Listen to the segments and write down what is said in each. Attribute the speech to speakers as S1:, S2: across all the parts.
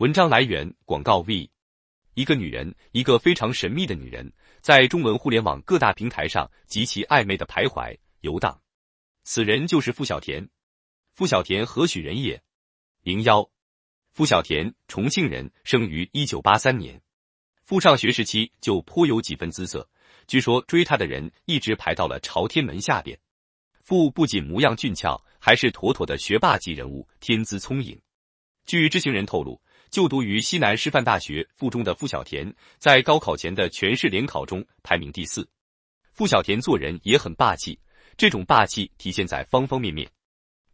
S1: 文章来源：广告 V，一个女人，一个非常神秘的女人，在中文互联网各大平台上极其暧昧的徘徊游荡。此人就是付小田。付小田何许人也？零幺，付小田，重庆人，生于一九八三年。傅上学时期就颇有几分姿色，据说追他的人一直排到了朝天门下边。傅不仅模样俊俏，还是妥妥的学霸级人物，天资聪颖。据知情人透露。就读于西南师范大学附中的付小田，在高考前的全市联考中排名第四。付小田做人也很霸气，这种霸气体现在方方面面。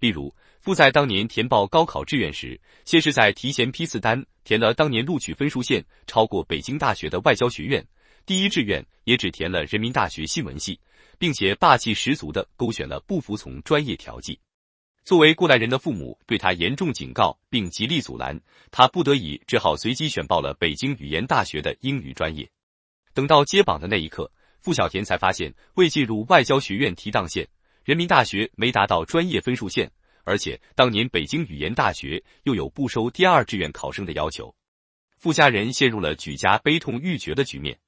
S1: 例如，付在当年填报高考志愿时，先是在提前批次单填了当年录取分数线超过北京大学的外交学院，第一志愿也只填了人民大学新闻系，并且霸气十足的勾选了不服从专业调剂。作为过来人的父母，对他严重警告，并极力阻拦，他不得已只好随机选报了北京语言大学的英语专业。等到接榜的那一刻，付小田才发现未进入外交学院提档线，人民大学没达到专业分数线，而且当年北京语言大学又有不收第二志愿考生的要求，傅家人陷入了举家悲痛欲绝的局面。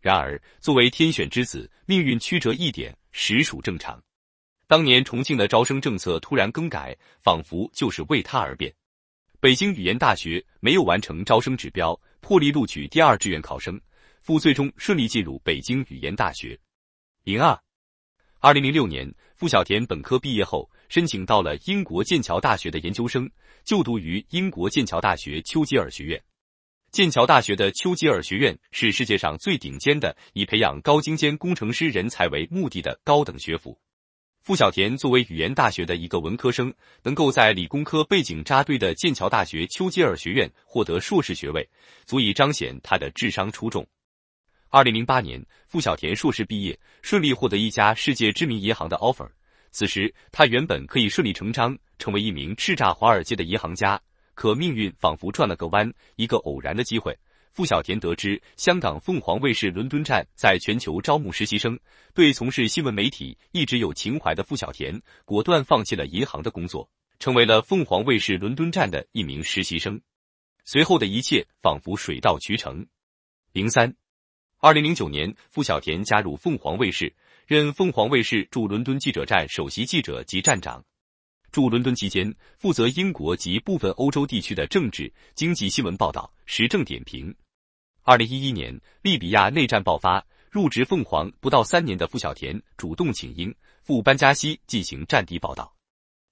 S1: 然而，作为天选之子，命运曲折一点，实属正常。当年重庆的招生政策突然更改，仿佛就是为他而变。北京语言大学没有完成招生指标，破例录取第二志愿考生傅，最终顺利进入北京语言大学。零二，二零零六年，傅小田本科毕业后，申请到了英国剑桥大学的研究生，就读于英国剑桥大学丘吉尔学院。剑桥大学的丘吉尔学院是世界上最顶尖的，以培养高精尖工程师人才为目的的高等学府。傅小田作为语言大学的一个文科生，能够在理工科背景扎堆的剑桥大学丘吉尔学院获得硕士学位，足以彰显他的智商出众。二零零八年，傅小田硕士毕业，顺利获得一家世界知名银行的 offer。此时，他原本可以顺理成章成为一名叱咤华尔街的银行家，可命运仿佛转了个弯，一个偶然的机会。傅小田得知香港凤凰卫视伦敦站在全球招募实习生，对从事新闻媒体一直有情怀的傅小田，果断放弃了银行的工作，成为了凤凰卫视伦敦站的一名实习生。随后的一切仿佛水到渠成。零三，二零零九年，傅小田加入凤凰卫视，任凤凰卫视驻伦敦记者站首席记者及站长。驻伦敦期间，负责英国及部分欧洲地区的政治、经济新闻报道、时政点评。二零一一年，利比亚内战爆发。入职凤凰不到三年的付小田主动请缨，赴班加西进行战地报道。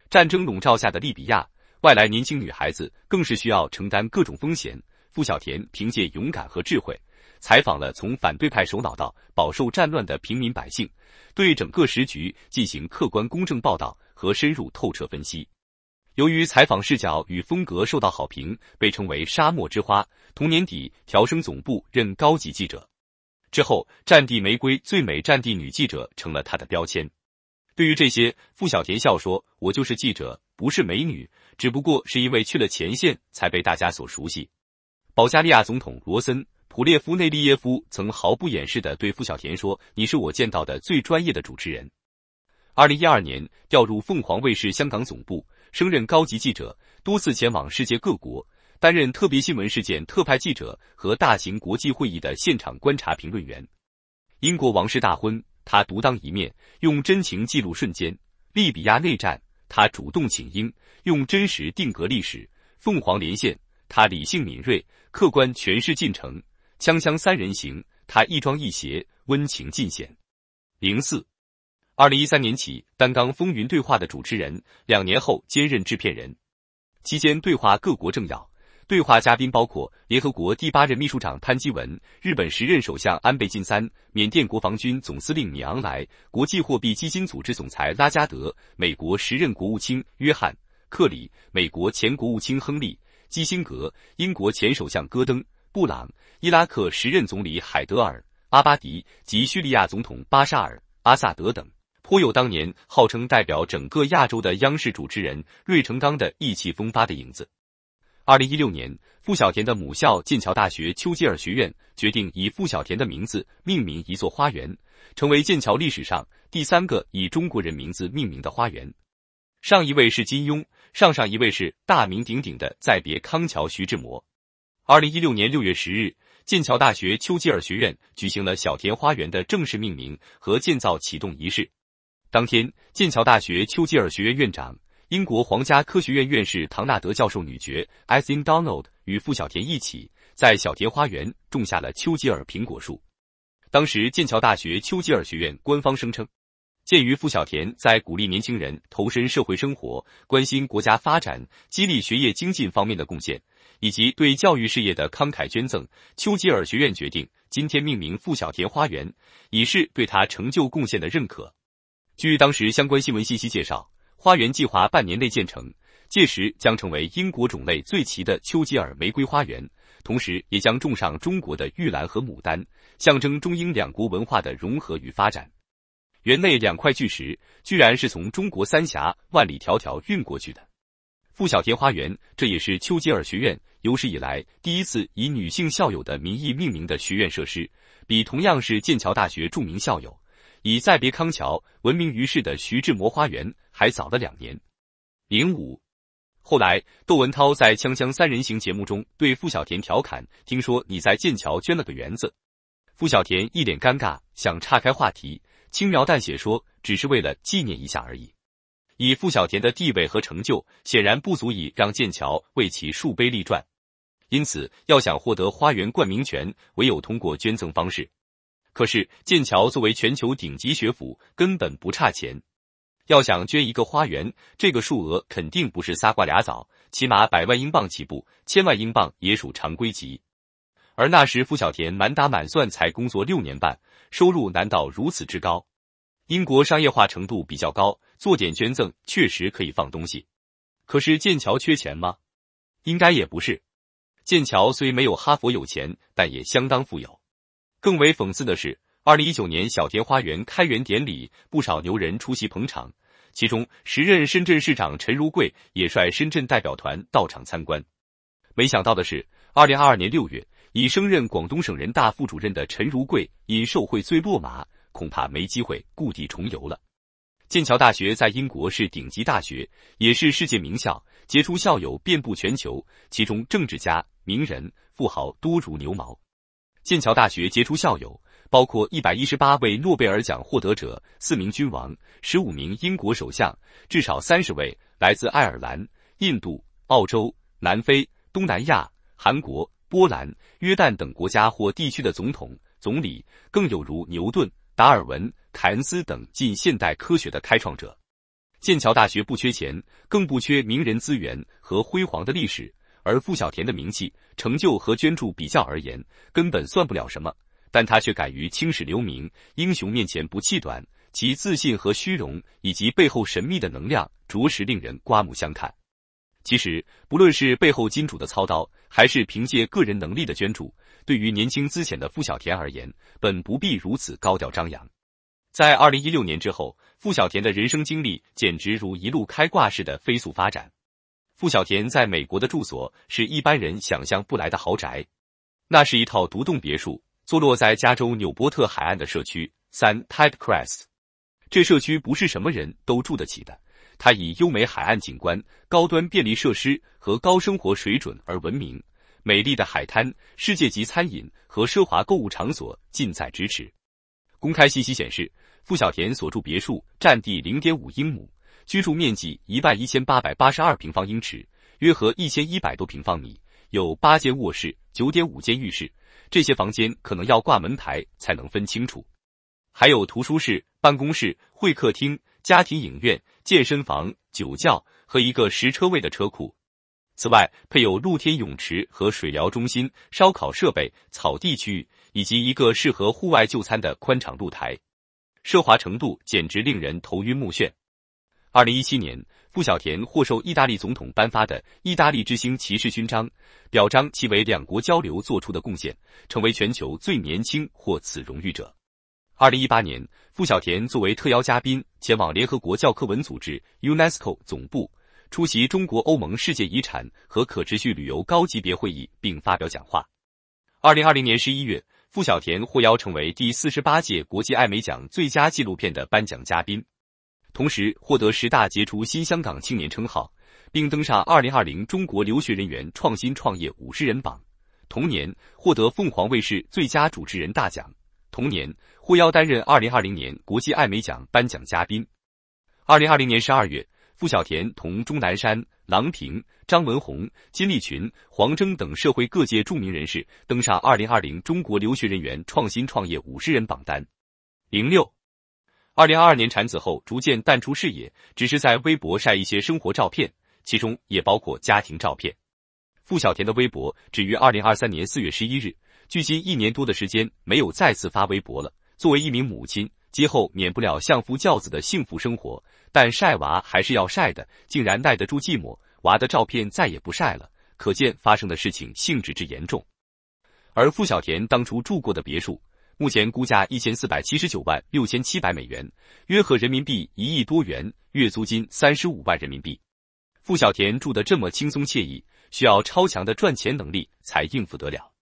S1: 战争笼罩下的利比亚，外来年轻女孩子更是需要承担各种风险。付小田凭借勇敢和智慧，采访了从反对派首脑到饱受战乱的平民百姓，对整个时局进行客观公正报道和深入透彻分析。由于采访视角与风格受到好评，被称为“沙漠之花”。同年底，调升总部任高级记者之后，战地玫瑰、最美战地女记者成了她的标签。对于这些，傅小田笑说：“我就是记者，不是美女，只不过是因为去了前线，才被大家所熟悉。”保加利亚总统罗森·普列夫内利耶夫曾毫不掩饰地对傅小田说：“你是我见到的最专业的主持人。”二零一二年，调入凤凰卫视香港总部，升任高级记者，多次前往世界各国。担任特别新闻事件特派记者和大型国际会议的现场观察评论员。英国王室大婚，他独当一面，用真情记录瞬间；利比亚内战，他主动请缨，用真实定格历史。凤凰连线，他理性敏锐，客观诠释进程。锵锵三人行，他亦庄亦谐，温情尽显。零四，二零一三年起担当《风云对话》的主持人，两年后兼任制片人，期间对话各国政要。对话嘉宾包括联合国第八任秘书长潘基文、日本时任首相安倍晋三、缅甸国防军总司令米昂莱、国际货币基金组织总裁拉加德、美国时任国务卿约翰·克里、美国前国务卿亨利·基辛格、英国前首相戈登·布朗、伊拉克时任总理海德尔·阿巴迪及叙利亚总统巴沙尔·阿萨德等，颇有当年号称代表整个亚洲的央视主持人芮成钢的意气风发的影子。二零一六年，傅小田的母校剑桥大学丘吉尔学院决定以傅小田的名字命名一座花园，成为剑桥历史上第三个以中国人名字命名的花园。上一位是金庸，上上一位是大名鼎鼎的再别康桥徐志摩。二零一六年六月十日，剑桥大学丘吉尔学院举行了小田花园的正式命名和建造启动仪式。当天，剑桥大学丘吉尔学院院长。英国皇家科学院院士唐纳德教授女爵艾森·唐诺德与傅小田一起在小田花园种下了丘吉尔苹果树。当时，剑桥大学丘吉尔学院官方声称，鉴于傅小田在鼓励年轻人投身社会生活、关心国家发展、激励学业精进方面的贡献，以及对教育事业的慷慨捐赠，丘吉尔学院决定今天命名傅小田花园，以示对他成就贡献的认可。据当时相关新闻信息介绍。花园计划半年内建成，届时将成为英国种类最齐的丘吉尔玫瑰花园，同时也将种上中国的玉兰和牡丹，象征中英两国文化的融合与发展。园内两块巨石，居然是从中国三峡万里迢迢运过去的。富小田花园，这也是丘吉尔学院有史以来第一次以女性校友的名义命名的学院设施，比同样是剑桥大学著名校友。以《再别康桥》闻名于世的徐志摩花园还早了两年。零五，后来，窦文涛在《锵锵三人行》节目中对傅小田调侃：“听说你在剑桥捐了个园子。”傅小田一脸尴尬，想岔开话题，轻描淡写说：“只是为了纪念一下而已。”以傅小田的地位和成就，显然不足以让剑桥为其树碑立传，因此要想获得花园冠名权，唯有通过捐赠方式。可是剑桥作为全球顶级学府，根本不差钱。要想捐一个花园，这个数额肯定不是仨瓜俩枣，起码百万英镑起步，千万英镑也属常规级。而那时傅小田满打满算才工作六年半，收入难道如此之高？英国商业化程度比较高，做点捐赠确实可以放东西。可是剑桥缺钱吗？应该也不是。剑桥虽没有哈佛有钱，但也相当富有。更为讽刺的是，二零一九年小田花园开园典礼，不少牛人出席捧场，其中时任深圳市长陈如桂也率深圳代表团到场参观。没想到的是，二零二二年六月，已升任广东省人大副主任的陈如桂因受贿罪落马，恐怕没机会故地重游了。剑桥大学在英国是顶级大学，也是世界名校，杰出校友遍布全球，其中政治家、名人、富豪多如牛毛。剑桥大学杰出校友包括一百一十八位诺贝尔奖获得者、四名君王、十五名英国首相、至少三十位来自爱尔兰、印度、澳洲、南非、东南亚、韩国、波兰、约旦等国家或地区的总统、总理，更有如牛顿、达尔文、凯恩斯等近现代科学的开创者。剑桥大学不缺钱，更不缺名人资源和辉煌的历史。而傅小田的名气、成就和捐助比较而言，根本算不了什么，但他却敢于青史留名，英雄面前不气短，其自信和虚荣，以及背后神秘的能量，着实令人刮目相看。其实，不论是背后金主的操刀，还是凭借个人能力的捐助，对于年轻资浅的傅小田而言，本不必如此高调张扬。在二零一六年之后，付小田的人生经历简直如一路开挂似的飞速发展。傅小田在美国的住所是一般人想象不来的豪宅，那是一套独栋别墅，坐落在加州纽波特海岸的社区三 Tide Crest。这社区不是什么人都住得起的，它以优美海岸景观、高端便利设施和高生活水准而闻名。美丽的海滩、世界级餐饮和奢华购物场所近在咫尺。公开信息显示，傅小田所住别墅占地零点五英亩。居住面积一万一千八百八十二平方英尺，约合一千一百多平方米，有八间卧室、九点五间浴室，这些房间可能要挂门牌才能分清楚。还有图书室、办公室、会客厅、家庭影院、健身房、酒窖和一个十车位的车库。此外，配有露天泳池和水疗中心、烧烤设备、草地区域以及一个适合户外就餐的宽敞露台，奢华程度简直令人头晕目眩。二零一七年，傅小田获受意大利总统颁发的意大利之星骑士勋章，表彰其为两国交流做出的贡献，成为全球最年轻获此荣誉者。二零一八年，傅小田作为特邀嘉宾前往联合国教科文组织 （UNESCO） 总部，出席中国欧盟世界遗产和可持续旅游高级别会议，并发表讲话。二零二零年十一月，傅小田获邀成为第四十八届国际艾美奖最佳纪录片的颁奖嘉宾。同时获得十大杰出新香港青年称号，并登上2020中国留学人员创新创业五十人榜。同年获得凤凰卫视最佳主持人大奖。同年获邀担任2020年国际艾美奖颁奖嘉宾。2020年12月，付小田同钟南山、郎平、张文宏、金立群、黄峥等社会各界著名人士登上2020中国留学人员创新创业五十人榜单。零六。二零二二年产子后，逐渐淡出视野，只是在微博晒一些生活照片，其中也包括家庭照片。付小田的微博止于二零二三年四月十一日，距今一年多的时间没有再次发微博了。作为一名母亲，今后免不了相夫教子的幸福生活，但晒娃还是要晒的，竟然耐得住寂寞，娃的照片再也不晒了，可见发生的事情性质之严重。而付小田当初住过的别墅。目前估价一千四百七十九万六千七百美元，约合人民币一亿多元，月租金三十五万人民币。傅小田住得这么轻松惬意，需要超强的赚钱能力才应付得了。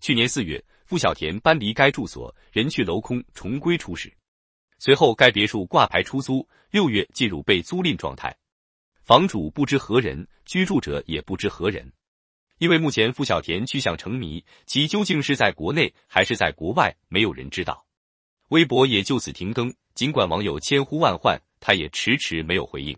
S1: 去年四月，傅小田搬离该住所，人去楼空，重归初始。随后，该别墅挂牌出租，六月进入被租赁状态，房主不知何人，居住者也不知何人。因为目前付小田去向成谜，其究竟是在国内还是在国外，没有人知道。微博也就此停更，尽管网友千呼万唤，他也迟迟没有回应。